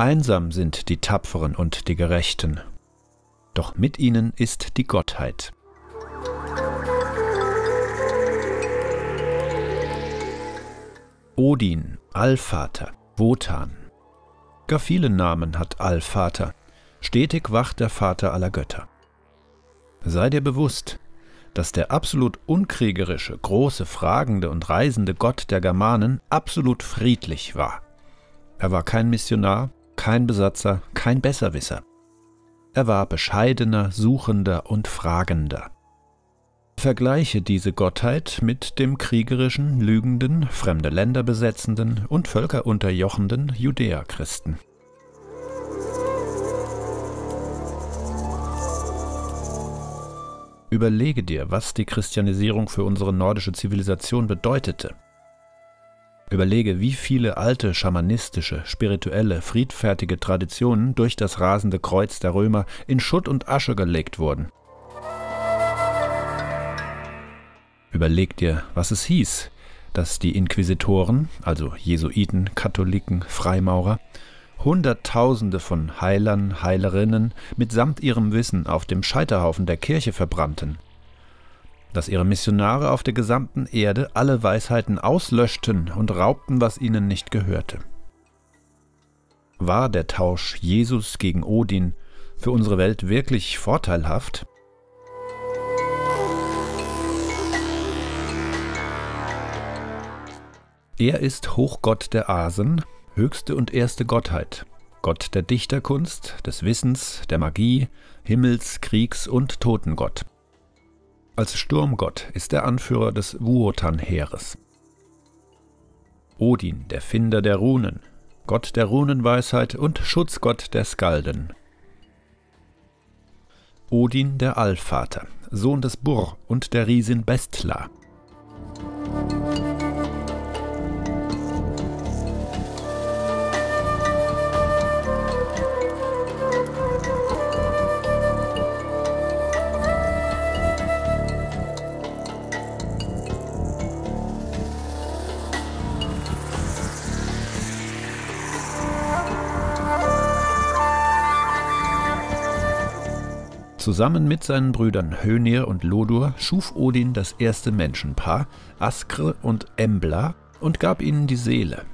Einsam sind die Tapferen und die Gerechten, doch mit ihnen ist die Gottheit. Odin, Allvater, Wotan. Gar viele Namen hat Allvater. Stetig wacht der Vater aller Götter. Sei dir bewusst, dass der absolut unkriegerische, große, fragende und reisende Gott der Germanen absolut friedlich war. Er war kein Missionar, kein Besatzer, kein Besserwisser. Er war bescheidener, suchender und fragender. Vergleiche diese Gottheit mit dem kriegerischen, lügenden, fremde Länder besetzenden und völkerunterjochenden Judäa-Christen. Überlege dir, was die Christianisierung für unsere nordische Zivilisation bedeutete. Überlege, wie viele alte schamanistische, spirituelle, friedfertige Traditionen durch das rasende Kreuz der Römer in Schutt und Asche gelegt wurden. Überleg dir, was es hieß, dass die Inquisitoren, also Jesuiten, Katholiken, Freimaurer, Hunderttausende von Heilern, Heilerinnen mitsamt ihrem Wissen auf dem Scheiterhaufen der Kirche verbrannten dass ihre Missionare auf der gesamten Erde alle Weisheiten auslöschten und raubten, was ihnen nicht gehörte. War der Tausch Jesus gegen Odin für unsere Welt wirklich vorteilhaft? Er ist Hochgott der Asen, höchste und erste Gottheit, Gott der Dichterkunst, des Wissens, der Magie, Himmels, Kriegs und Totengott als Sturmgott ist er Anführer des Wuotan-Heeres. Odin, der Finder der Runen, Gott der Runenweisheit und Schutzgott der Skalden. Odin, der Allvater, Sohn des Burr und der Riesin Bestla. Zusammen mit seinen Brüdern Hönir und Lodur schuf Odin das erste Menschenpaar, Askr und Embla, und gab ihnen die Seele,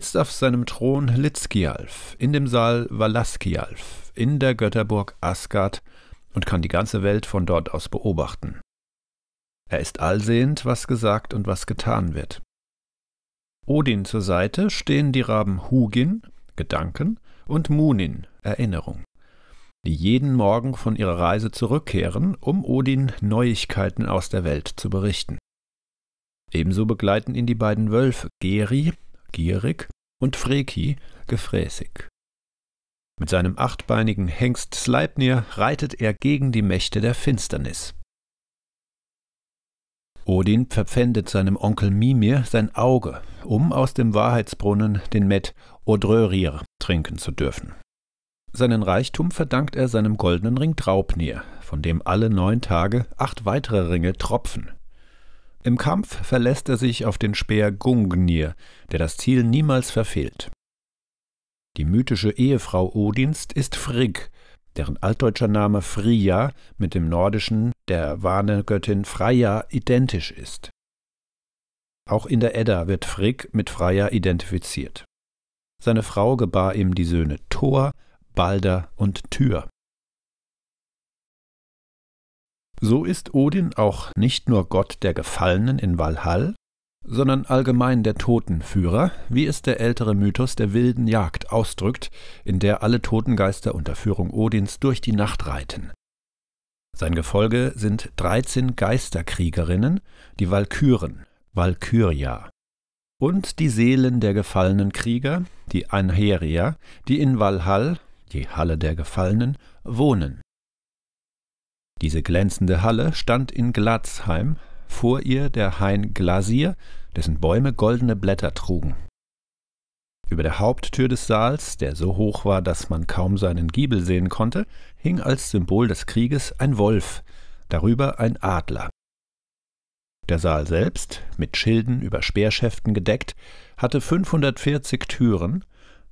sitzt auf seinem Thron Litzkialf, in dem Saal Valaskialf, in der Götterburg Asgard und kann die ganze Welt von dort aus beobachten. Er ist allsehend, was gesagt und was getan wird. Odin zur Seite stehen die Raben Hugin, Gedanken, und Munin, Erinnerung, die jeden Morgen von ihrer Reise zurückkehren, um Odin Neuigkeiten aus der Welt zu berichten. Ebenso begleiten ihn die beiden Wölfe Geri gierig und Freki, gefräßig. Mit seinem achtbeinigen Hengst Sleipnir reitet er gegen die Mächte der Finsternis. Odin verpfändet seinem Onkel Mimir sein Auge, um aus dem Wahrheitsbrunnen den Met Odrörir trinken zu dürfen. Seinen Reichtum verdankt er seinem goldenen Ring Draupnir, von dem alle neun Tage acht weitere Ringe tropfen. Im Kampf verlässt er sich auf den Speer Gungnir, der das Ziel niemals verfehlt. Die mythische Ehefrau Odins ist Frigg, deren altdeutscher Name Fria mit dem nordischen der Warnegöttin Freya identisch ist. Auch in der Edda wird Frigg mit Freya identifiziert. Seine Frau gebar ihm die Söhne Thor, Balder und Tyr. So ist Odin auch nicht nur Gott der Gefallenen in Valhall, sondern allgemein der Totenführer, wie es der ältere Mythos der wilden Jagd ausdrückt, in der alle Totengeister unter Führung Odins durch die Nacht reiten. Sein Gefolge sind 13 Geisterkriegerinnen, die Walküren, Valkyria, und die Seelen der gefallenen Krieger, die Anherier, die in Valhall, die Halle der Gefallenen, wohnen. Diese glänzende Halle stand in Glatzheim, vor ihr der Hain Glasier, dessen Bäume goldene Blätter trugen. Über der Haupttür des Saals, der so hoch war, dass man kaum seinen Giebel sehen konnte, hing als Symbol des Krieges ein Wolf, darüber ein Adler. Der Saal selbst, mit Schilden über Speerschäften gedeckt, hatte 540 Türen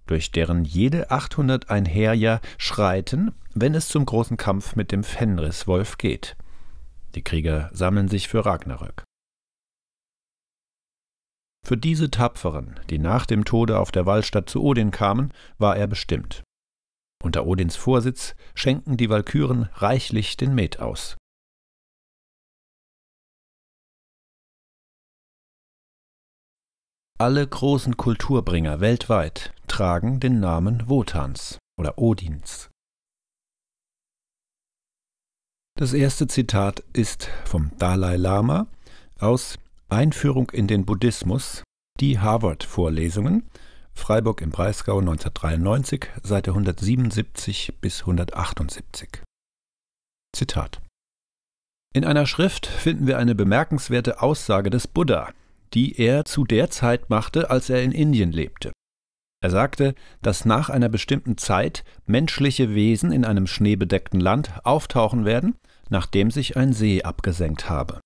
durch deren jede 800 Einherjahr schreiten, wenn es zum großen Kampf mit dem Fenriswolf geht. Die Krieger sammeln sich für Ragnarök. Für diese Tapferen, die nach dem Tode auf der Wallstatt zu Odin kamen, war er bestimmt. Unter Odins Vorsitz schenken die Walküren reichlich den Met aus. Alle großen Kulturbringer weltweit tragen den Namen Wotans oder Odins. Das erste Zitat ist vom Dalai Lama aus Einführung in den Buddhismus, die Harvard-Vorlesungen, Freiburg im Breisgau 1993, Seite 177 bis 178. Zitat. In einer Schrift finden wir eine bemerkenswerte Aussage des Buddha, die er zu der Zeit machte, als er in Indien lebte. Er sagte, dass nach einer bestimmten Zeit menschliche Wesen in einem schneebedeckten Land auftauchen werden, nachdem sich ein See abgesenkt habe.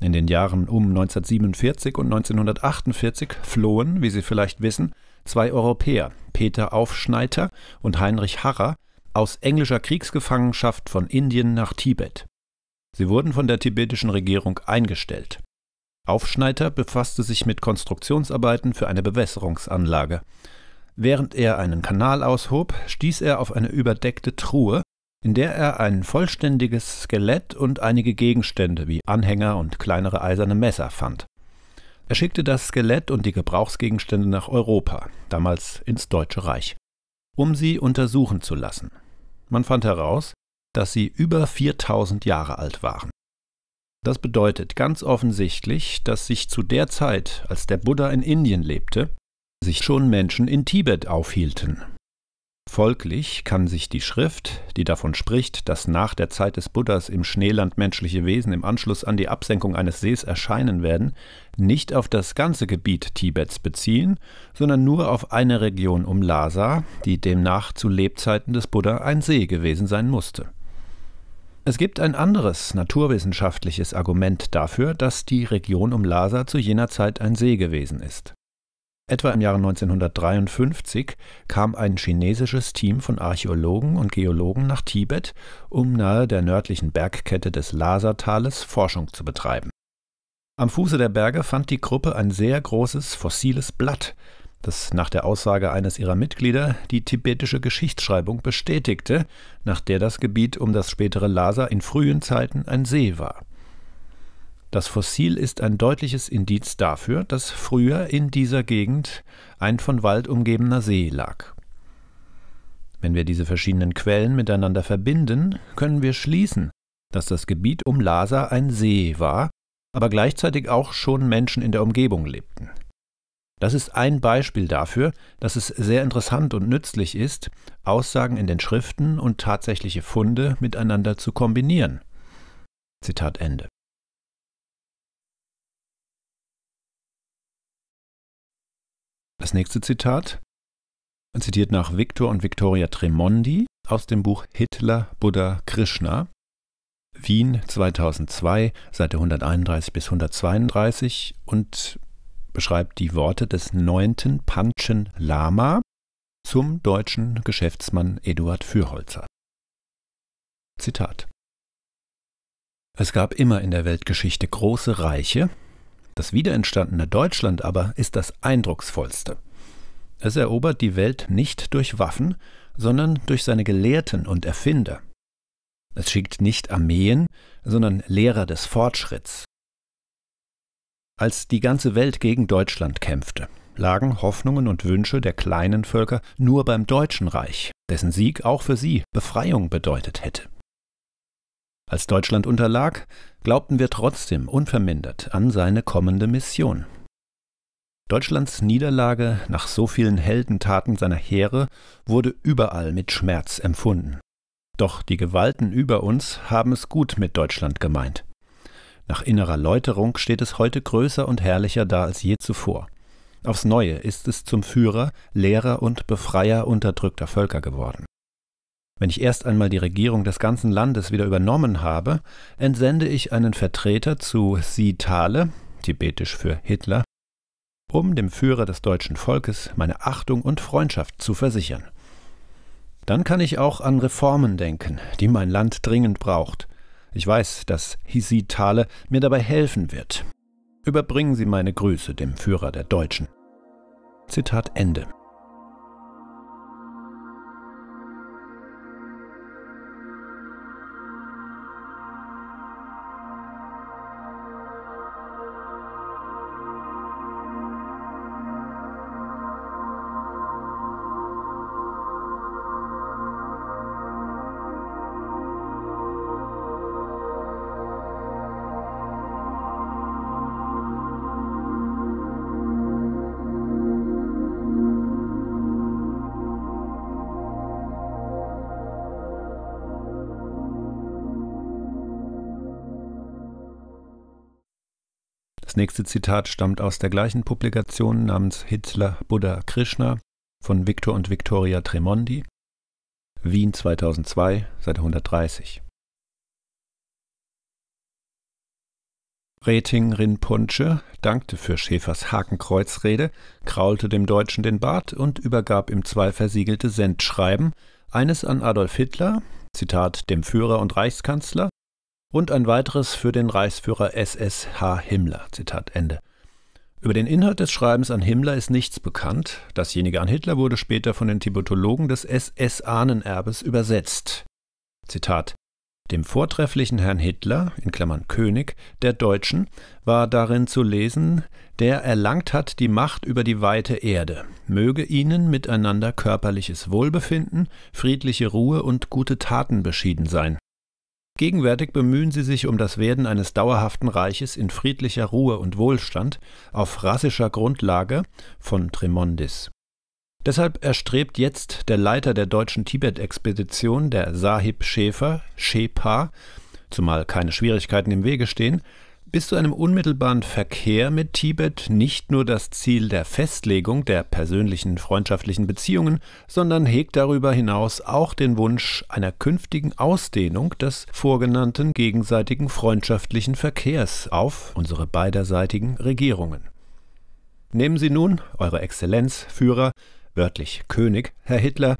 In den Jahren um 1947 und 1948 flohen, wie Sie vielleicht wissen, zwei Europäer, Peter Aufschneiter und Heinrich Harrer, aus englischer Kriegsgefangenschaft von Indien nach Tibet. Sie wurden von der tibetischen Regierung eingestellt. Aufschneider befasste sich mit Konstruktionsarbeiten für eine Bewässerungsanlage. Während er einen Kanal aushob, stieß er auf eine überdeckte Truhe, in der er ein vollständiges Skelett und einige Gegenstände wie Anhänger und kleinere eiserne Messer fand. Er schickte das Skelett und die Gebrauchsgegenstände nach Europa, damals ins Deutsche Reich, um sie untersuchen zu lassen. Man fand heraus, dass sie über 4000 Jahre alt waren. Das bedeutet ganz offensichtlich, dass sich zu der Zeit, als der Buddha in Indien lebte, sich schon Menschen in Tibet aufhielten. Folglich kann sich die Schrift, die davon spricht, dass nach der Zeit des Buddhas im Schneeland menschliche Wesen im Anschluss an die Absenkung eines Sees erscheinen werden, nicht auf das ganze Gebiet Tibets beziehen, sondern nur auf eine Region um Lhasa, die demnach zu Lebzeiten des Buddha ein See gewesen sein musste. Es gibt ein anderes naturwissenschaftliches Argument dafür, dass die Region um Lhasa zu jener Zeit ein See gewesen ist. Etwa im Jahre 1953 kam ein chinesisches Team von Archäologen und Geologen nach Tibet, um nahe der nördlichen Bergkette des Lhasa-Tales Forschung zu betreiben. Am Fuße der Berge fand die Gruppe ein sehr großes fossiles Blatt, das nach der Aussage eines ihrer Mitglieder die tibetische Geschichtsschreibung bestätigte, nach der das Gebiet um das spätere Lhasa in frühen Zeiten ein See war. Das Fossil ist ein deutliches Indiz dafür, dass früher in dieser Gegend ein von Wald umgebener See lag. Wenn wir diese verschiedenen Quellen miteinander verbinden, können wir schließen, dass das Gebiet um Lhasa ein See war, aber gleichzeitig auch schon Menschen in der Umgebung lebten. Das ist ein Beispiel dafür, dass es sehr interessant und nützlich ist, Aussagen in den Schriften und tatsächliche Funde miteinander zu kombinieren. Zitat Ende. Das nächste Zitat zitiert nach Viktor und Victoria Tremondi aus dem Buch Hitler, Buddha, Krishna, Wien 2002, Seite 131 bis 132 und beschreibt die Worte des neunten Panchen Lama zum deutschen Geschäftsmann Eduard Fürholzer. Zitat Es gab immer in der Weltgeschichte große Reiche, das wiederentstandene Deutschland aber ist das eindrucksvollste. Es erobert die Welt nicht durch Waffen, sondern durch seine Gelehrten und Erfinder. Es schickt nicht Armeen, sondern Lehrer des Fortschritts, als die ganze Welt gegen Deutschland kämpfte, lagen Hoffnungen und Wünsche der kleinen Völker nur beim Deutschen Reich, dessen Sieg auch für sie Befreiung bedeutet hätte. Als Deutschland unterlag, glaubten wir trotzdem unvermindert an seine kommende Mission. Deutschlands Niederlage nach so vielen Heldentaten seiner Heere wurde überall mit Schmerz empfunden. Doch die Gewalten über uns haben es gut mit Deutschland gemeint. Nach innerer Läuterung steht es heute größer und herrlicher da als je zuvor. Aufs Neue ist es zum Führer, Lehrer und Befreier unterdrückter Völker geworden. Wenn ich erst einmal die Regierung des ganzen Landes wieder übernommen habe, entsende ich einen Vertreter zu Sitale, tibetisch für Hitler, um dem Führer des deutschen Volkes meine Achtung und Freundschaft zu versichern. Dann kann ich auch an Reformen denken, die mein Land dringend braucht. Ich weiß, dass Hisitale mir dabei helfen wird. Überbringen Sie meine Grüße dem Führer der Deutschen. Zitat Ende. Das nächste Zitat stammt aus der gleichen Publikation namens Hitler Buddha Krishna von Victor und Victoria Tremondi, Wien 2002, Seite 130. Reting Rinpoche dankte für Schäfers Hakenkreuzrede, kraulte dem Deutschen den Bart und übergab ihm zwei versiegelte Sendschreiben, eines an Adolf Hitler, Zitat, dem Führer und Reichskanzler, und ein weiteres für den Reichsführer SSH Himmler. Zitat Ende. Über den Inhalt des Schreibens an Himmler ist nichts bekannt. Dasjenige an Hitler wurde später von den Tibetologen des SS-Ahnenerbes übersetzt. Zitat. Dem vortrefflichen Herrn Hitler, in Klammern König, der Deutschen, war darin zu lesen, der erlangt hat die Macht über die weite Erde, möge ihnen miteinander körperliches Wohlbefinden, friedliche Ruhe und gute Taten beschieden sein. Gegenwärtig bemühen sie sich um das Werden eines dauerhaften Reiches in friedlicher Ruhe und Wohlstand auf rassischer Grundlage von Tremondis. Deshalb erstrebt jetzt der Leiter der deutschen Tibet-Expedition, der Sahib Schäfer, Shepa, zumal keine Schwierigkeiten im Wege stehen, bis zu einem unmittelbaren Verkehr mit Tibet nicht nur das Ziel der Festlegung der persönlichen freundschaftlichen Beziehungen, sondern hegt darüber hinaus auch den Wunsch einer künftigen Ausdehnung des vorgenannten gegenseitigen freundschaftlichen Verkehrs auf unsere beiderseitigen Regierungen. Nehmen Sie nun, Eure Exzellenz, Führer, wörtlich König, Herr Hitler,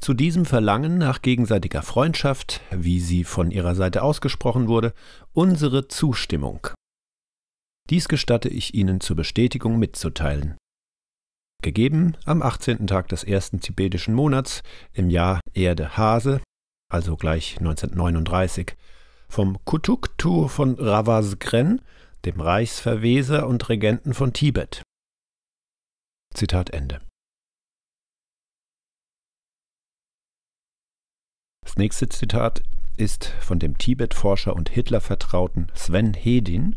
zu diesem Verlangen nach gegenseitiger Freundschaft, wie sie von ihrer Seite ausgesprochen wurde, unsere Zustimmung. Dies gestatte ich Ihnen zur Bestätigung mitzuteilen. Gegeben am 18. Tag des ersten tibetischen Monats im Jahr Erde Hase, also gleich 1939, vom Kutuktu von Ravasgren, dem Reichsverweser und Regenten von Tibet. Zitat Ende. nächste Zitat ist von dem Tibet-Forscher und Hitler-Vertrauten Sven Hedin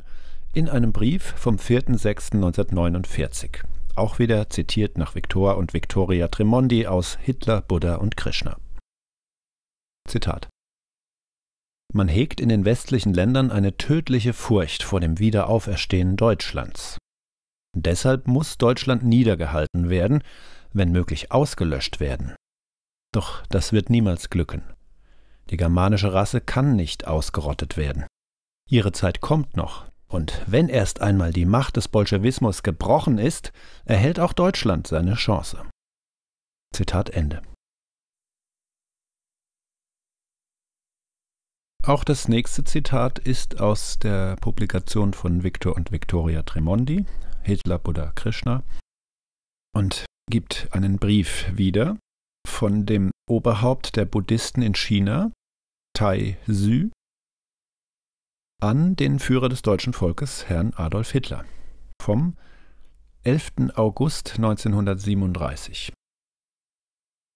in einem Brief vom 4.6.1949. Auch wieder zitiert nach Viktor und Victoria Tremondi aus Hitler, Buddha und Krishna. Zitat Man hegt in den westlichen Ländern eine tödliche Furcht vor dem Wiederauferstehen Deutschlands. Deshalb muss Deutschland niedergehalten werden, wenn möglich ausgelöscht werden. Doch das wird niemals glücken. Die germanische Rasse kann nicht ausgerottet werden. Ihre Zeit kommt noch. Und wenn erst einmal die Macht des Bolschewismus gebrochen ist, erhält auch Deutschland seine Chance. Zitat Ende. Auch das nächste Zitat ist aus der Publikation von Viktor und Victoria Tremondi, Hitler, Buddha, Krishna, und gibt einen Brief wieder von dem Oberhaupt der Buddhisten in China, Tai Sü an den Führer des deutschen Volkes, Herrn Adolf Hitler, vom 11. August 1937.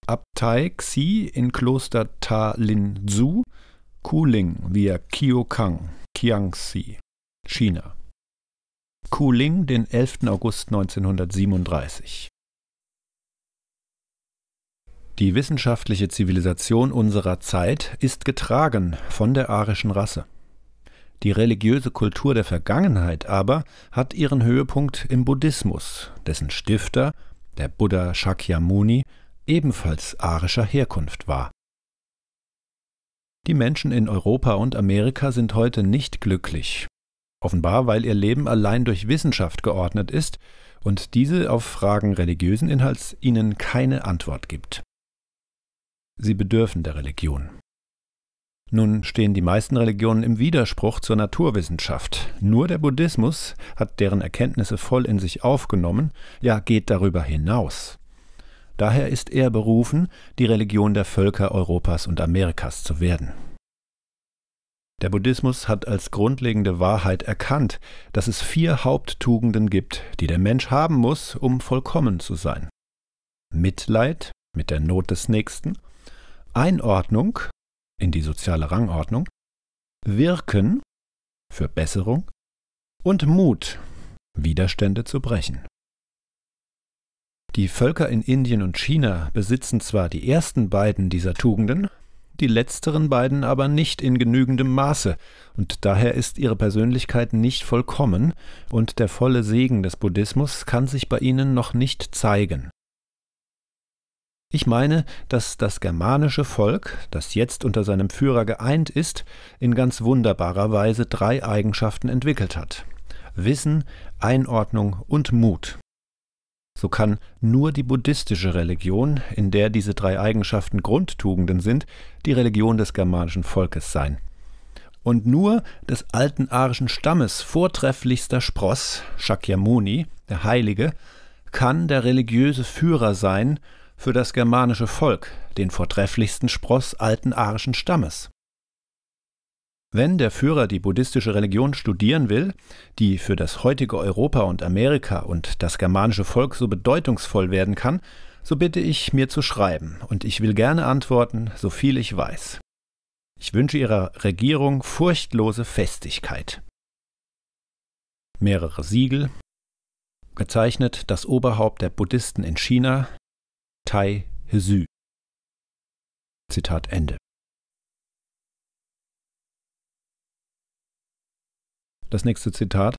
Abtei Xi in Kloster Ta Lin Zhu, Kuling via Qiokang, Qiangxi, China. Kuling, den 11. August 1937. Die wissenschaftliche Zivilisation unserer Zeit ist getragen von der arischen Rasse. Die religiöse Kultur der Vergangenheit aber hat ihren Höhepunkt im Buddhismus, dessen Stifter, der Buddha Shakyamuni, ebenfalls arischer Herkunft war. Die Menschen in Europa und Amerika sind heute nicht glücklich, offenbar weil ihr Leben allein durch Wissenschaft geordnet ist und diese auf Fragen religiösen Inhalts ihnen keine Antwort gibt. Sie bedürfen der Religion. Nun stehen die meisten Religionen im Widerspruch zur Naturwissenschaft. Nur der Buddhismus hat deren Erkenntnisse voll in sich aufgenommen, ja geht darüber hinaus. Daher ist er berufen, die Religion der Völker Europas und Amerikas zu werden. Der Buddhismus hat als grundlegende Wahrheit erkannt, dass es vier Haupttugenden gibt, die der Mensch haben muss, um vollkommen zu sein. Mitleid mit der Not des Nächsten, Einordnung in die soziale Rangordnung, Wirken für Besserung und Mut, Widerstände zu brechen. Die Völker in Indien und China besitzen zwar die ersten beiden dieser Tugenden, die letzteren beiden aber nicht in genügendem Maße, und daher ist ihre Persönlichkeit nicht vollkommen, und der volle Segen des Buddhismus kann sich bei ihnen noch nicht zeigen. Ich meine, dass das germanische Volk, das jetzt unter seinem Führer geeint ist, in ganz wunderbarer Weise drei Eigenschaften entwickelt hat. Wissen, Einordnung und Mut. So kann nur die buddhistische Religion, in der diese drei Eigenschaften Grundtugenden sind, die Religion des germanischen Volkes sein. Und nur des alten arischen Stammes vortrefflichster Spross, Shakyamuni, der Heilige, kann der religiöse Führer sein, für das germanische Volk, den vortrefflichsten Spross alten arischen Stammes. Wenn der Führer die buddhistische Religion studieren will, die für das heutige Europa und Amerika und das germanische Volk so bedeutungsvoll werden kann, so bitte ich mir zu schreiben, und ich will gerne antworten, so viel ich weiß. Ich wünsche Ihrer Regierung furchtlose Festigkeit. Mehrere Siegel gezeichnet das Oberhaupt der Buddhisten in China, Tai Hsü. Zitat Ende. Das nächste Zitat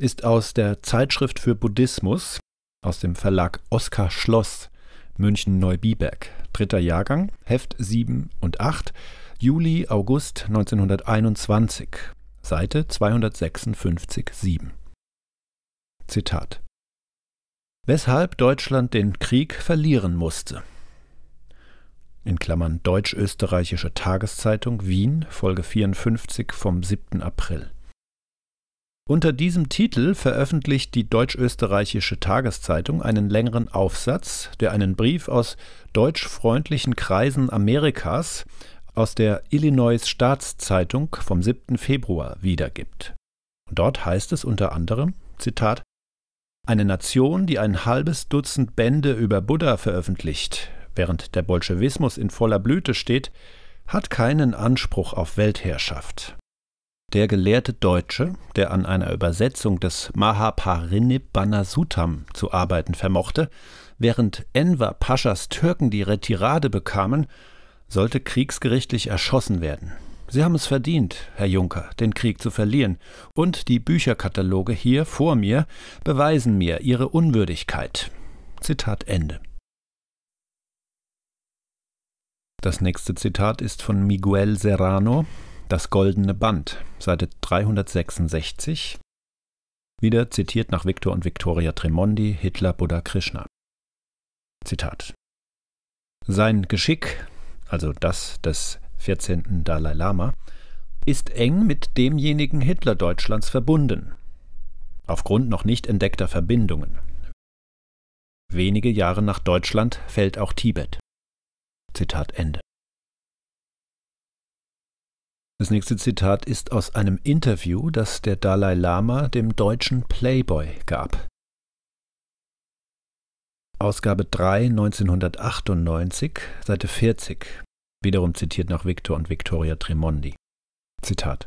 ist aus der Zeitschrift für Buddhismus aus dem Verlag Oskar Schloss, München Neubiberg, dritter Jahrgang, Heft 7 und 8, Juli, August 1921, Seite 256, 7. Zitat weshalb Deutschland den Krieg verlieren musste. In Klammern Deutsch-Österreichische Tageszeitung Wien, Folge 54 vom 7. April. Unter diesem Titel veröffentlicht die Deutsch-Österreichische Tageszeitung einen längeren Aufsatz, der einen Brief aus deutschfreundlichen Kreisen Amerikas aus der Illinois Staatszeitung vom 7. Februar wiedergibt. Und dort heißt es unter anderem, Zitat, eine Nation, die ein halbes Dutzend Bände über Buddha veröffentlicht, während der Bolschewismus in voller Blüte steht, hat keinen Anspruch auf Weltherrschaft. Der gelehrte Deutsche, der an einer Übersetzung des Mahaparinibbana Sutam zu arbeiten vermochte, während Enver Paschas Türken die Retirade bekamen, sollte kriegsgerichtlich erschossen werden. Sie haben es verdient, Herr Juncker, den Krieg zu verlieren, und die Bücherkataloge hier vor mir beweisen mir Ihre Unwürdigkeit. Zitat Ende. Das nächste Zitat ist von Miguel Serrano, Das goldene Band, Seite 366. Wieder zitiert nach Viktor und Victoria Tremondi, Hitler, Buddha, Krishna. Zitat. Sein Geschick, also das des 14. Dalai Lama, ist eng mit demjenigen Hitler-Deutschlands verbunden, aufgrund noch nicht entdeckter Verbindungen. Wenige Jahre nach Deutschland fällt auch Tibet. Zitat Ende. Das nächste Zitat ist aus einem Interview, das der Dalai Lama dem deutschen Playboy gab. Ausgabe 3, 1998, Seite 40 wiederum zitiert nach Viktor und Victoria Tremondi. Zitat.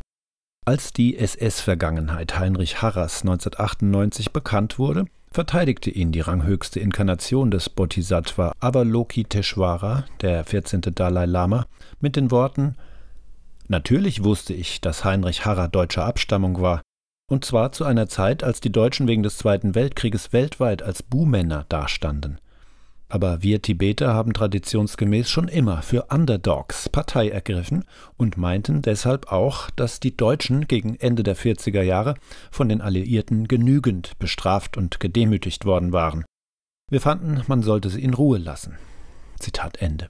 Als die SS-Vergangenheit Heinrich Harras 1998 bekannt wurde, verteidigte ihn die ranghöchste Inkarnation des Bodhisattva Avalokiteshvara, der 14. Dalai Lama, mit den Worten Natürlich wusste ich, dass Heinrich Harrer deutscher Abstammung war, und zwar zu einer Zeit, als die Deutschen wegen des Zweiten Weltkrieges weltweit als Buhmänner dastanden. Aber wir Tibeter haben traditionsgemäß schon immer für Underdogs Partei ergriffen und meinten deshalb auch, dass die Deutschen gegen Ende der 40er Jahre von den Alliierten genügend bestraft und gedemütigt worden waren. Wir fanden, man sollte sie in Ruhe lassen. Zitat Ende.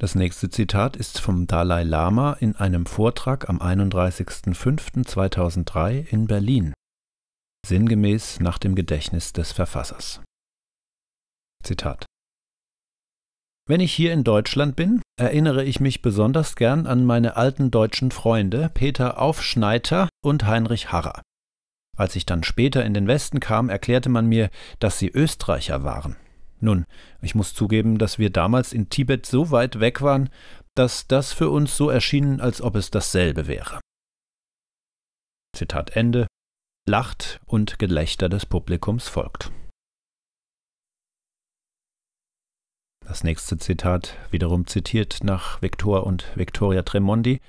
Das nächste Zitat ist vom Dalai Lama in einem Vortrag am 31.05.2003 in Berlin sinngemäß nach dem Gedächtnis des Verfassers. Zitat wenn ich hier in Deutschland bin, erinnere ich mich besonders gern an meine alten deutschen Freunde Peter Aufschneiter und Heinrich Harrer. Als ich dann später in den Westen kam, erklärte man mir, dass sie Österreicher waren. Nun, ich muss zugeben, dass wir damals in Tibet so weit weg waren, dass das für uns so erschien, als ob es dasselbe wäre. Zitat Ende. Lacht und Gelächter des Publikums folgt. Das nächste Zitat, wiederum zitiert nach Viktor und Victoria Tremondi,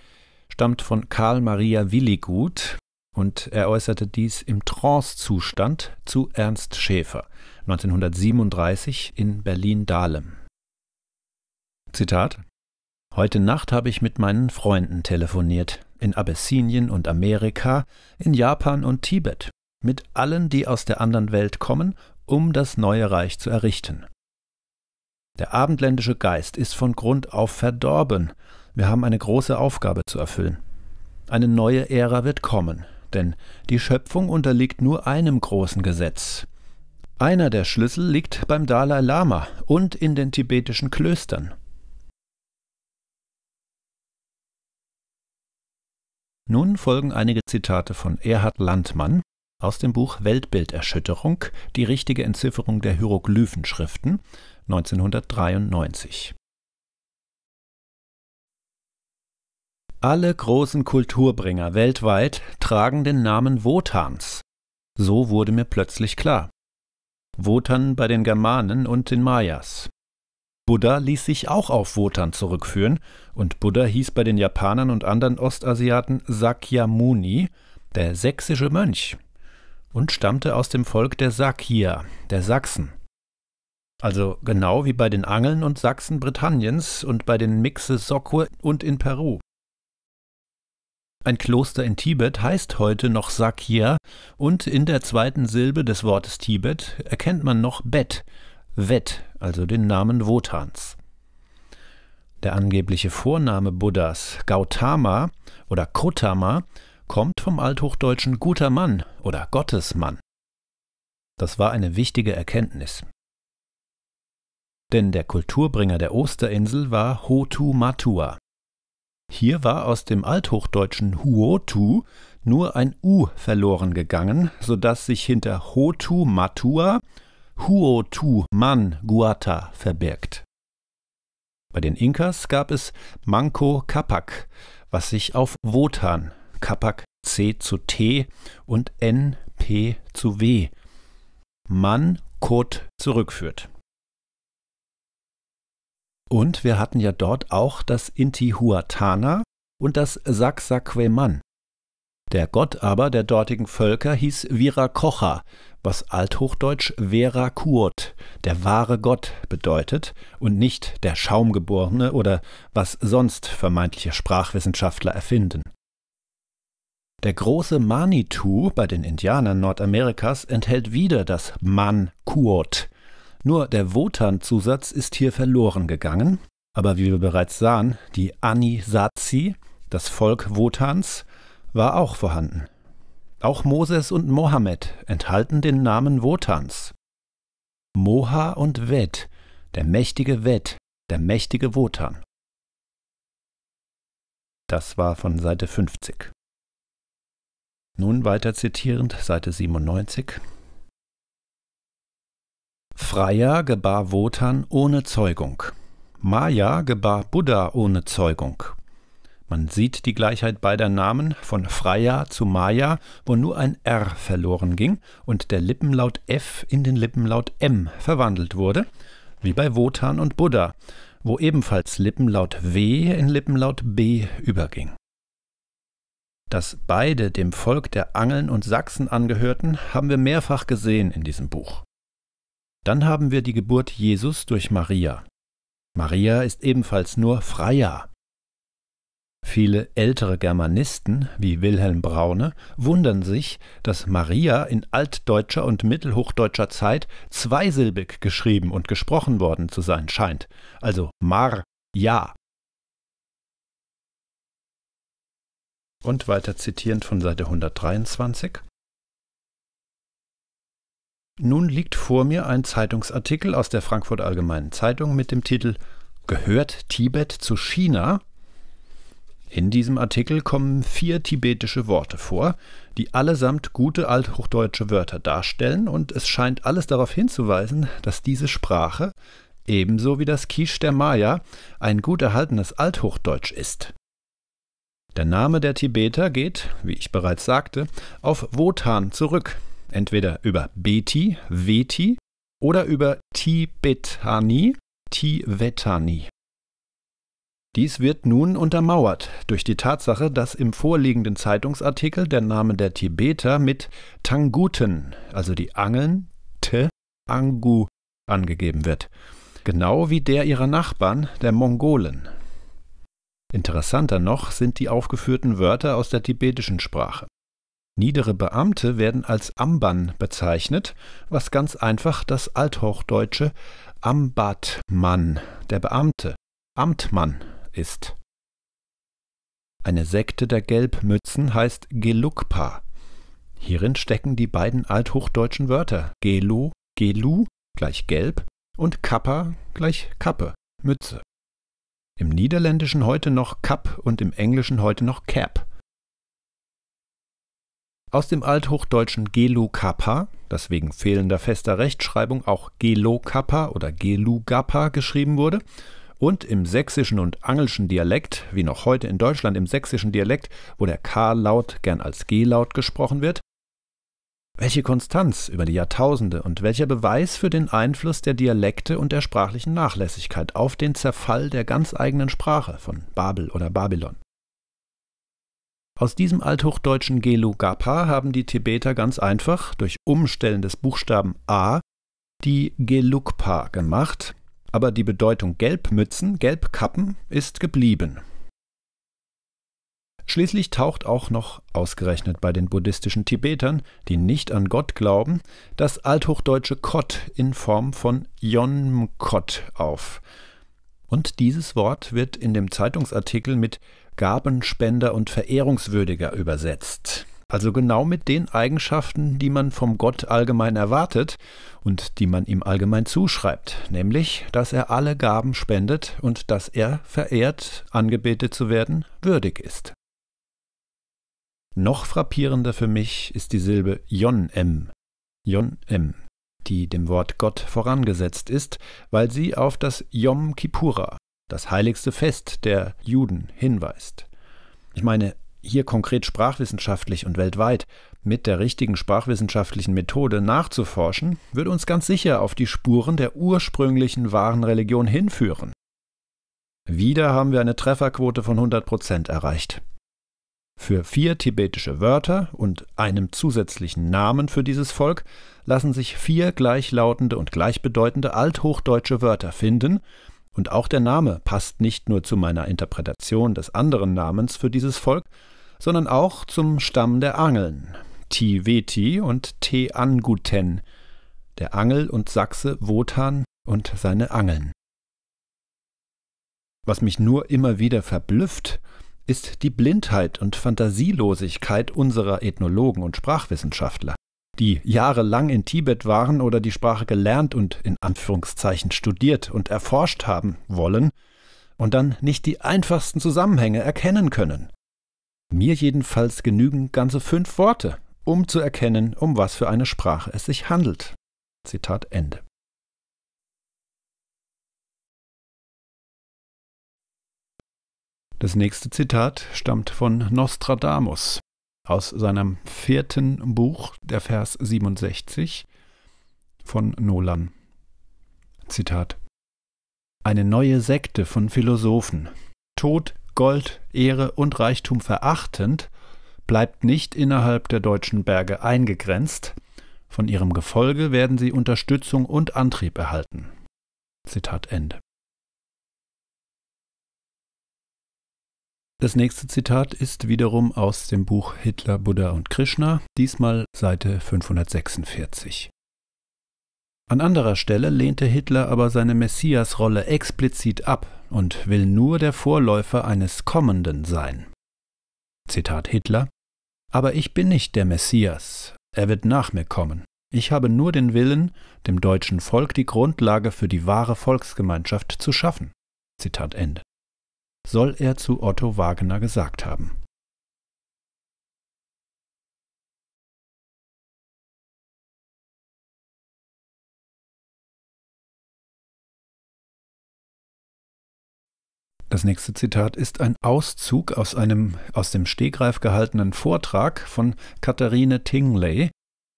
stammt von Karl Maria Willigut und er äußerte dies im Trance-Zustand zu Ernst Schäfer 1937 in Berlin-Dahlem. Zitat Heute Nacht habe ich mit meinen Freunden telefoniert in Abessinien und Amerika, in Japan und Tibet, mit allen, die aus der anderen Welt kommen, um das neue Reich zu errichten. Der abendländische Geist ist von Grund auf verdorben. Wir haben eine große Aufgabe zu erfüllen. Eine neue Ära wird kommen, denn die Schöpfung unterliegt nur einem großen Gesetz. Einer der Schlüssel liegt beim Dalai Lama und in den tibetischen Klöstern. Nun folgen einige Zitate von Erhard Landmann aus dem Buch Weltbilderschütterung, die richtige Entzifferung der Hieroglyphenschriften 1993. Alle großen Kulturbringer weltweit tragen den Namen Wotans. So wurde mir plötzlich klar. Wotan bei den Germanen und den Mayas, Buddha ließ sich auch auf Wotan zurückführen und Buddha hieß bei den Japanern und anderen Ostasiaten Sakyamuni, der sächsische Mönch, und stammte aus dem Volk der Sakya, der Sachsen. Also genau wie bei den Angeln und Sachsen Britanniens und bei den Mixe Sokwe und in Peru. Ein Kloster in Tibet heißt heute noch Sakya und in der zweiten Silbe des Wortes Tibet erkennt man noch Bet, Wet also den Namen Wotans. Der angebliche Vorname Buddhas Gautama oder Kotama kommt vom althochdeutschen guter Mann oder Gottesmann. Das war eine wichtige Erkenntnis. Denn der Kulturbringer der Osterinsel war Hotu Matua. Hier war aus dem althochdeutschen Huotu nur ein U verloren gegangen, sodass sich hinter Hotu Matua Huotu-Man-Guata verbirgt. Bei den Inkas gab es Manco Capac, was sich auf Wotan, Capac C zu T und N P zu W, Man Kot zurückführt. Und wir hatten ja dort auch das Intihuatana und das Saxaqueman. Der Gott aber der dortigen Völker hieß Viracocha, was althochdeutsch Vera Kurt, der wahre Gott, bedeutet und nicht der Schaumgeborene oder was sonst vermeintliche Sprachwissenschaftler erfinden. Der große Manitou bei den Indianern Nordamerikas enthält wieder das Man Kuot. Nur der Wotan-Zusatz ist hier verloren gegangen, aber wie wir bereits sahen, die Anisazi, das Volk Wotans, war auch vorhanden. Auch Moses und Mohammed enthalten den Namen Wotans. Moha und Wet, der mächtige Wet, der mächtige Wotan. Das war von Seite 50. Nun weiter zitierend, Seite 97. Freya gebar Wotan ohne Zeugung. Maya gebar Buddha ohne Zeugung. Man sieht die Gleichheit beider Namen von Freya zu Maya, wo nur ein R verloren ging und der Lippenlaut F in den Lippenlaut M verwandelt wurde, wie bei Wotan und Buddha, wo ebenfalls Lippenlaut W in Lippenlaut B überging. Dass beide dem Volk der Angeln und Sachsen angehörten, haben wir mehrfach gesehen in diesem Buch. Dann haben wir die Geburt Jesus durch Maria. Maria ist ebenfalls nur Freier. Viele ältere Germanisten, wie Wilhelm Braune, wundern sich, dass Maria in altdeutscher und mittelhochdeutscher Zeit zweisilbig geschrieben und gesprochen worden zu sein scheint, also Mar, ja. Und weiter zitierend von Seite 123. Nun liegt vor mir ein Zeitungsartikel aus der Frankfurter Allgemeinen Zeitung mit dem Titel Gehört Tibet zu China? In diesem Artikel kommen vier tibetische Worte vor, die allesamt gute althochdeutsche Wörter darstellen, und es scheint alles darauf hinzuweisen, dass diese Sprache, ebenso wie das Kisch der Maya, ein gut erhaltenes Althochdeutsch ist. Der Name der Tibeter geht, wie ich bereits sagte, auf Wotan zurück, entweder über Beti, Veti oder über Tibetani, Tivetani. Dies wird nun untermauert durch die Tatsache, dass im vorliegenden Zeitungsartikel der Name der Tibeter mit Tanguten, also die Angeln, Te, Angu, angegeben wird, genau wie der ihrer Nachbarn, der Mongolen. Interessanter noch sind die aufgeführten Wörter aus der tibetischen Sprache. Niedere Beamte werden als Amban bezeichnet, was ganz einfach das althochdeutsche Ambatmann, der Beamte, Amtmann ist. Eine Sekte der Gelbmützen heißt Gelukpa. Hierin stecken die beiden althochdeutschen Wörter Gelo, Gelu gleich Gelb und Kappa gleich Kappe, Mütze. Im Niederländischen heute noch Kap und im Englischen heute noch Cap. Aus dem althochdeutschen Gelu Kappa, das wegen fehlender fester Rechtschreibung auch Gelo Kappa oder Gelu Gappa geschrieben wurde, und im sächsischen und angelschen Dialekt, wie noch heute in Deutschland im sächsischen Dialekt, wo der K-Laut gern als G-Laut gesprochen wird. Welche Konstanz über die Jahrtausende und welcher Beweis für den Einfluss der Dialekte und der sprachlichen Nachlässigkeit auf den Zerfall der ganz eigenen Sprache von Babel oder Babylon. Aus diesem althochdeutschen Gelugapa haben die Tibeter ganz einfach durch Umstellen des Buchstaben A die Gelugpa gemacht, aber die Bedeutung Gelbmützen, Gelbkappen ist geblieben. Schließlich taucht auch noch, ausgerechnet bei den buddhistischen Tibetern, die nicht an Gott glauben, das althochdeutsche Kott in Form von Yonmkot auf. Und dieses Wort wird in dem Zeitungsartikel mit Gabenspender und Verehrungswürdiger übersetzt. Also genau mit den Eigenschaften, die man vom Gott allgemein erwartet und die man ihm allgemein zuschreibt, nämlich, dass er alle Gaben spendet und dass er, verehrt, angebetet zu werden, würdig ist. Noch frappierender für mich ist die Silbe Jon-M, Jon-M, die dem Wort Gott vorangesetzt ist, weil sie auf das Yom Kippura, das heiligste Fest der Juden, hinweist. Ich meine, hier konkret sprachwissenschaftlich und weltweit, mit der richtigen sprachwissenschaftlichen Methode nachzuforschen, wird uns ganz sicher auf die Spuren der ursprünglichen wahren Religion hinführen. Wieder haben wir eine Trefferquote von 100% erreicht. Für vier tibetische Wörter und einem zusätzlichen Namen für dieses Volk lassen sich vier gleichlautende und gleichbedeutende althochdeutsche Wörter finden, und auch der Name passt nicht nur zu meiner Interpretation des anderen Namens für dieses Volk, sondern auch zum Stamm der Angeln, Tiveti und Teanguten, der Angel und Sachse Wotan und seine Angeln. Was mich nur immer wieder verblüfft, ist die Blindheit und Fantasielosigkeit unserer Ethnologen und Sprachwissenschaftler, die jahrelang in Tibet waren oder die Sprache gelernt und in Anführungszeichen studiert und erforscht haben wollen und dann nicht die einfachsten Zusammenhänge erkennen können. Mir jedenfalls genügen ganze fünf Worte, um zu erkennen, um was für eine Sprache es sich handelt. Zitat Ende. Das nächste Zitat stammt von Nostradamus aus seinem vierten Buch, der Vers 67 von Nolan. Zitat Eine neue Sekte von Philosophen, Tod, Gold, Ehre und Reichtum verachtend, bleibt nicht innerhalb der deutschen Berge eingegrenzt, von ihrem Gefolge werden sie Unterstützung und Antrieb erhalten. Zitat Ende. Das nächste Zitat ist wiederum aus dem Buch Hitler, Buddha und Krishna, diesmal Seite 546. An anderer Stelle lehnte Hitler aber seine Messias-Rolle explizit ab und will nur der Vorläufer eines Kommenden sein. Zitat Hitler aber ich bin nicht der Messias, er wird nach mir kommen. Ich habe nur den Willen, dem deutschen Volk die Grundlage für die wahre Volksgemeinschaft zu schaffen. Zitat Ende. Soll er zu Otto Wagner gesagt haben. Das nächste Zitat ist ein Auszug aus einem aus dem Stegreif gehaltenen Vortrag von Katharine Tingley,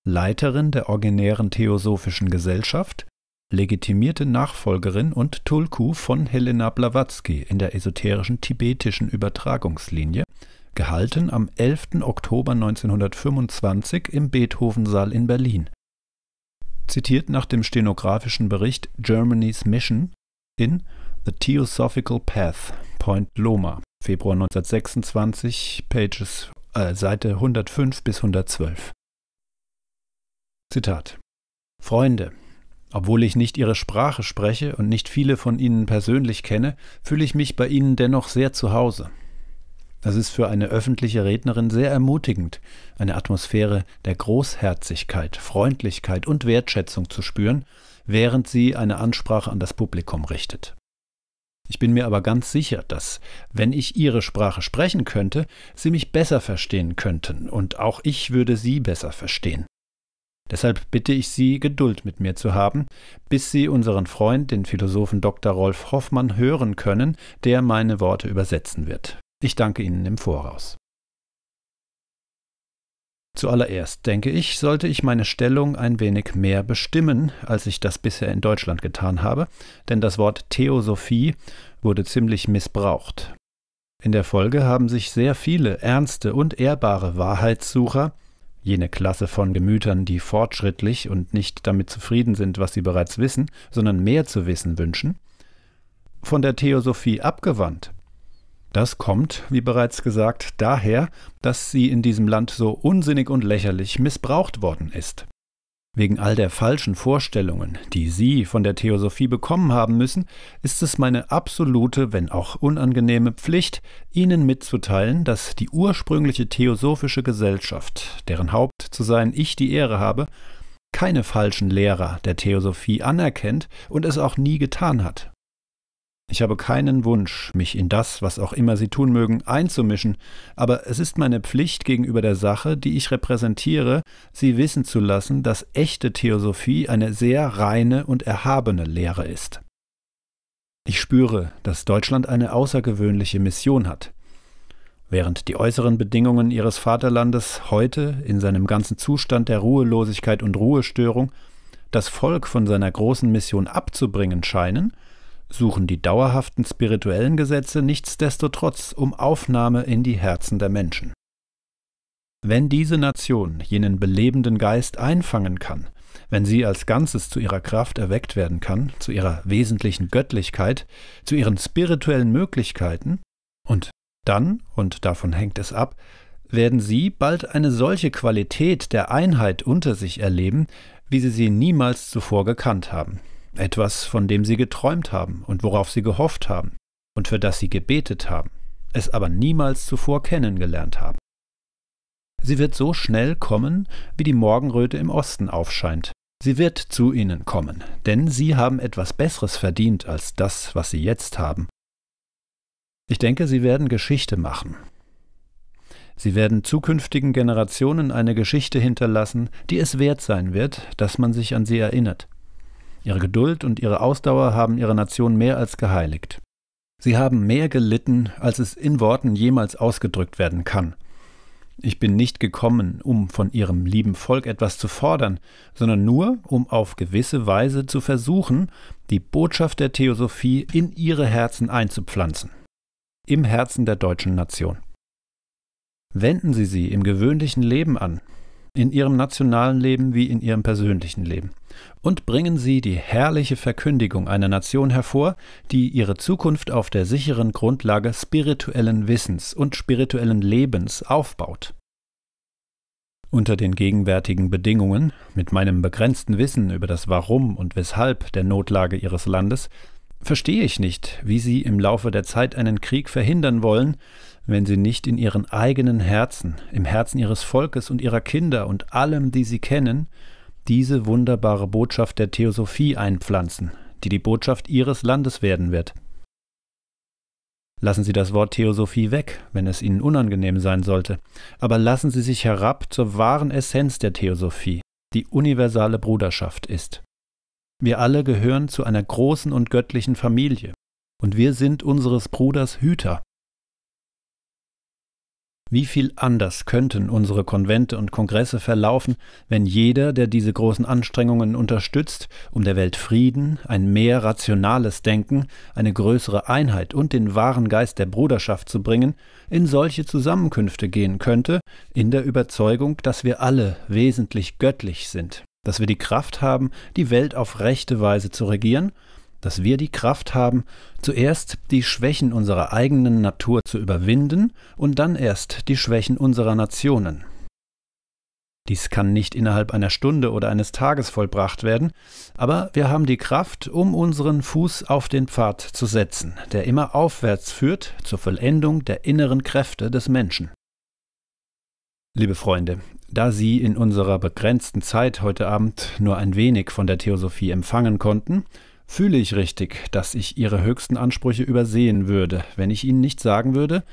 Leiterin der originären Theosophischen Gesellschaft, legitimierte Nachfolgerin und Tulku von Helena Blavatsky in der esoterischen tibetischen Übertragungslinie, gehalten am 11. Oktober 1925 im Beethovensaal in Berlin. Zitiert nach dem stenografischen Bericht Germany's Mission in The Theosophical Path, Point Loma, Februar 1926, Pages, äh, Seite 105 bis 112. Zitat. Freunde, obwohl ich nicht Ihre Sprache spreche und nicht viele von Ihnen persönlich kenne, fühle ich mich bei Ihnen dennoch sehr zu Hause. Das ist für eine öffentliche Rednerin sehr ermutigend, eine Atmosphäre der Großherzigkeit, Freundlichkeit und Wertschätzung zu spüren, während sie eine Ansprache an das Publikum richtet. Ich bin mir aber ganz sicher, dass, wenn ich ihre Sprache sprechen könnte, sie mich besser verstehen könnten und auch ich würde sie besser verstehen. Deshalb bitte ich Sie, Geduld mit mir zu haben, bis Sie unseren Freund, den Philosophen Dr. Rolf Hoffmann, hören können, der meine Worte übersetzen wird. Ich danke Ihnen im Voraus. Zuallererst, denke ich, sollte ich meine Stellung ein wenig mehr bestimmen, als ich das bisher in Deutschland getan habe, denn das Wort Theosophie wurde ziemlich missbraucht. In der Folge haben sich sehr viele ernste und ehrbare Wahrheitssucher, jene Klasse von Gemütern, die fortschrittlich und nicht damit zufrieden sind, was sie bereits wissen, sondern mehr zu wissen wünschen, von der Theosophie abgewandt das kommt, wie bereits gesagt, daher, dass sie in diesem Land so unsinnig und lächerlich missbraucht worden ist. Wegen all der falschen Vorstellungen, die Sie von der Theosophie bekommen haben müssen, ist es meine absolute, wenn auch unangenehme Pflicht, Ihnen mitzuteilen, dass die ursprüngliche theosophische Gesellschaft, deren Haupt zu sein ich die Ehre habe, keine falschen Lehrer der Theosophie anerkennt und es auch nie getan hat. Ich habe keinen Wunsch, mich in das, was auch immer Sie tun mögen, einzumischen, aber es ist meine Pflicht gegenüber der Sache, die ich repräsentiere, Sie wissen zu lassen, dass echte Theosophie eine sehr reine und erhabene Lehre ist. Ich spüre, dass Deutschland eine außergewöhnliche Mission hat. Während die äußeren Bedingungen ihres Vaterlandes heute in seinem ganzen Zustand der Ruhelosigkeit und Ruhestörung das Volk von seiner großen Mission abzubringen scheinen, suchen die dauerhaften spirituellen Gesetze nichtsdestotrotz um Aufnahme in die Herzen der Menschen. Wenn diese Nation jenen belebenden Geist einfangen kann, wenn sie als Ganzes zu ihrer Kraft erweckt werden kann, zu ihrer wesentlichen Göttlichkeit, zu ihren spirituellen Möglichkeiten, und dann, und davon hängt es ab, werden sie bald eine solche Qualität der Einheit unter sich erleben, wie sie sie niemals zuvor gekannt haben etwas, von dem sie geträumt haben und worauf sie gehofft haben und für das sie gebetet haben, es aber niemals zuvor kennengelernt haben. Sie wird so schnell kommen, wie die Morgenröte im Osten aufscheint. Sie wird zu ihnen kommen, denn sie haben etwas Besseres verdient als das, was sie jetzt haben. Ich denke, sie werden Geschichte machen. Sie werden zukünftigen Generationen eine Geschichte hinterlassen, die es wert sein wird, dass man sich an sie erinnert Ihre Geduld und ihre Ausdauer haben ihre Nation mehr als geheiligt. Sie haben mehr gelitten, als es in Worten jemals ausgedrückt werden kann. Ich bin nicht gekommen, um von ihrem lieben Volk etwas zu fordern, sondern nur, um auf gewisse Weise zu versuchen, die Botschaft der Theosophie in ihre Herzen einzupflanzen. Im Herzen der deutschen Nation. Wenden Sie sie im gewöhnlichen Leben an, in ihrem nationalen Leben wie in ihrem persönlichen Leben. Und bringen sie die herrliche Verkündigung einer Nation hervor, die ihre Zukunft auf der sicheren Grundlage spirituellen Wissens und spirituellen Lebens aufbaut. Unter den gegenwärtigen Bedingungen, mit meinem begrenzten Wissen über das Warum und Weshalb der Notlage ihres Landes, verstehe ich nicht, wie sie im Laufe der Zeit einen Krieg verhindern wollen, wenn sie nicht in ihren eigenen Herzen, im Herzen ihres Volkes und ihrer Kinder und allem, die sie kennen, diese wunderbare Botschaft der Theosophie einpflanzen, die die Botschaft ihres Landes werden wird. Lassen Sie das Wort Theosophie weg, wenn es Ihnen unangenehm sein sollte, aber lassen Sie sich herab zur wahren Essenz der Theosophie, die universale Bruderschaft ist. Wir alle gehören zu einer großen und göttlichen Familie, und wir sind unseres Bruders Hüter. Wie viel anders könnten unsere Konvente und Kongresse verlaufen, wenn jeder, der diese großen Anstrengungen unterstützt, um der Welt Frieden, ein mehr rationales Denken, eine größere Einheit und den wahren Geist der Bruderschaft zu bringen, in solche Zusammenkünfte gehen könnte, in der Überzeugung, dass wir alle wesentlich göttlich sind, dass wir die Kraft haben, die Welt auf rechte Weise zu regieren dass wir die Kraft haben, zuerst die Schwächen unserer eigenen Natur zu überwinden und dann erst die Schwächen unserer Nationen. Dies kann nicht innerhalb einer Stunde oder eines Tages vollbracht werden, aber wir haben die Kraft, um unseren Fuß auf den Pfad zu setzen, der immer aufwärts führt zur Vollendung der inneren Kräfte des Menschen. Liebe Freunde, da Sie in unserer begrenzten Zeit heute Abend nur ein wenig von der Theosophie empfangen konnten, fühle ich richtig, dass ich Ihre höchsten Ansprüche übersehen würde, wenn ich Ihnen nicht sagen würde,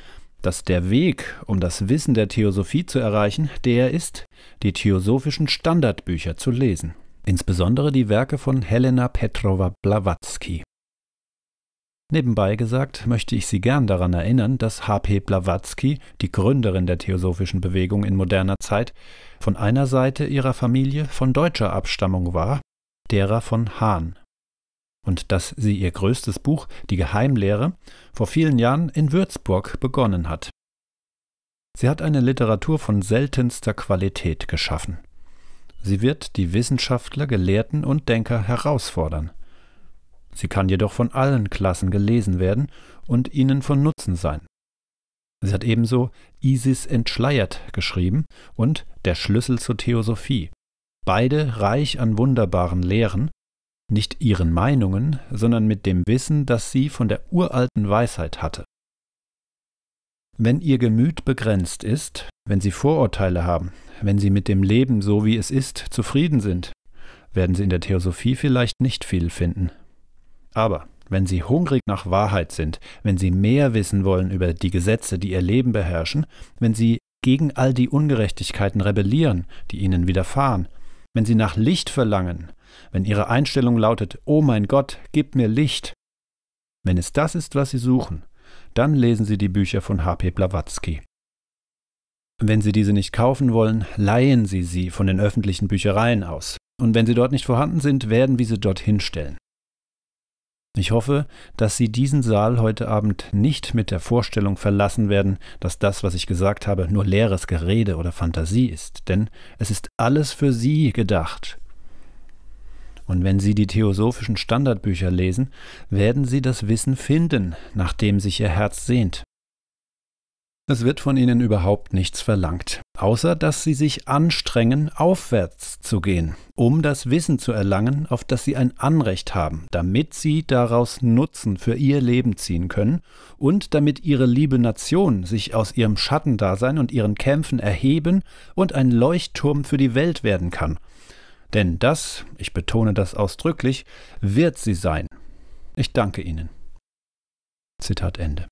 dass der Weg, um das Wissen der Theosophie zu erreichen, der ist, die theosophischen Standardbücher zu lesen, insbesondere die Werke von Helena Petrova Blavatsky. Nebenbei gesagt möchte ich Sie gern daran erinnern, dass H.P. Blavatsky, die Gründerin der theosophischen Bewegung in moderner Zeit, von einer Seite ihrer Familie von deutscher Abstammung war, derer von Hahn und dass sie ihr größtes Buch, Die Geheimlehre, vor vielen Jahren in Würzburg begonnen hat. Sie hat eine Literatur von seltenster Qualität geschaffen. Sie wird die Wissenschaftler, Gelehrten und Denker herausfordern. Sie kann jedoch von allen Klassen gelesen werden und ihnen von Nutzen sein. Sie hat ebenso Isis entschleiert geschrieben und Der Schlüssel zur Theosophie, beide reich an wunderbaren Lehren, nicht ihren Meinungen, sondern mit dem Wissen, das sie von der uralten Weisheit hatte. Wenn ihr Gemüt begrenzt ist, wenn sie Vorurteile haben, wenn sie mit dem Leben so wie es ist zufrieden sind, werden sie in der Theosophie vielleicht nicht viel finden. Aber wenn sie hungrig nach Wahrheit sind, wenn sie mehr wissen wollen über die Gesetze, die ihr Leben beherrschen, wenn sie gegen all die Ungerechtigkeiten rebellieren, die ihnen widerfahren, wenn sie nach Licht verlangen, wenn ihre Einstellung lautet, Oh mein Gott, gib mir Licht, wenn es das ist, was Sie suchen, dann lesen Sie die Bücher von H.P. Blavatsky. Wenn Sie diese nicht kaufen wollen, leihen Sie sie von den öffentlichen Büchereien aus. Und wenn sie dort nicht vorhanden sind, werden wir sie dorthin stellen. Ich hoffe, dass Sie diesen Saal heute Abend nicht mit der Vorstellung verlassen werden, dass das, was ich gesagt habe, nur leeres Gerede oder Fantasie ist, denn es ist alles für Sie gedacht. Und wenn Sie die theosophischen Standardbücher lesen, werden Sie das Wissen finden, nach dem sich Ihr Herz sehnt. Es wird von Ihnen überhaupt nichts verlangt, außer dass Sie sich anstrengen, aufwärts zu gehen, um das Wissen zu erlangen, auf das Sie ein Anrecht haben, damit Sie daraus Nutzen für Ihr Leben ziehen können und damit Ihre liebe Nation sich aus ihrem Schattendasein und ihren Kämpfen erheben und ein Leuchtturm für die Welt werden kann – denn das, ich betone das ausdrücklich, wird sie sein. Ich danke Ihnen. Zitat Ende.